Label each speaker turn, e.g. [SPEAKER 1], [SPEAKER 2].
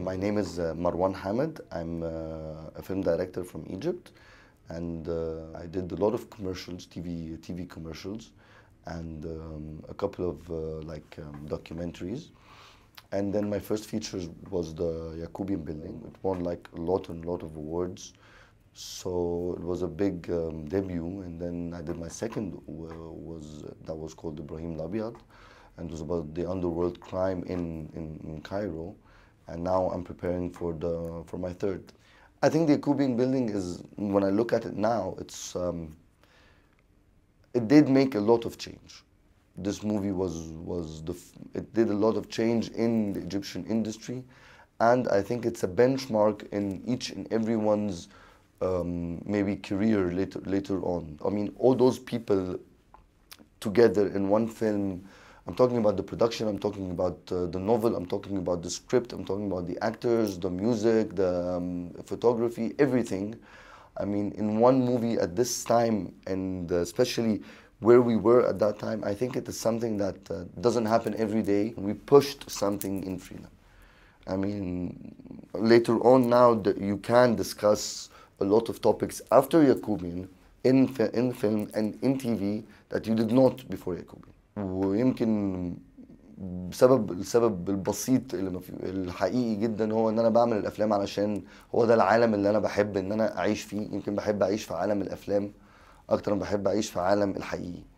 [SPEAKER 1] My name is uh, Marwan Hamid. I'm uh, a film director from Egypt, and uh, I did a lot of commercials, TV TV commercials, and um, a couple of uh, like um, documentaries. And then my first feature was the Yakubian Building. It won like a lot and lot of awards, so it was a big um, debut. And then I did my second uh, was uh, that was called Ibrahim Labiad, and it was about the underworld crime in in, in Cairo and now I'm preparing for the for my third. I think the Akubian building is when I look at it now, it's um, it did make a lot of change. This movie was was the it did a lot of change in the Egyptian industry, and I think it's a benchmark in each and everyone's um, maybe career later later on. I mean, all those people together in one film I'm talking about the production, I'm talking about uh, the novel, I'm talking about the script, I'm talking about the actors, the music, the um, photography, everything. I mean, in one movie at this time, and uh, especially where we were at that time, I think it is something that uh, doesn't happen every day. We pushed something in freedom. I mean, later on now, the, you can discuss a lot of topics after Yakubin in, in film and in TV that you did not before Yakubin. ويمكن بسبب السبب البسيط اللي الحقيقي جدا هو ان انا بعمل الافلام علشان هو ده العالم اللي انا بحب ان انا اعيش فيه يمكن بحب اعيش في عالم الافلام اكتر ما بحب اعيش في عالم الحقيقي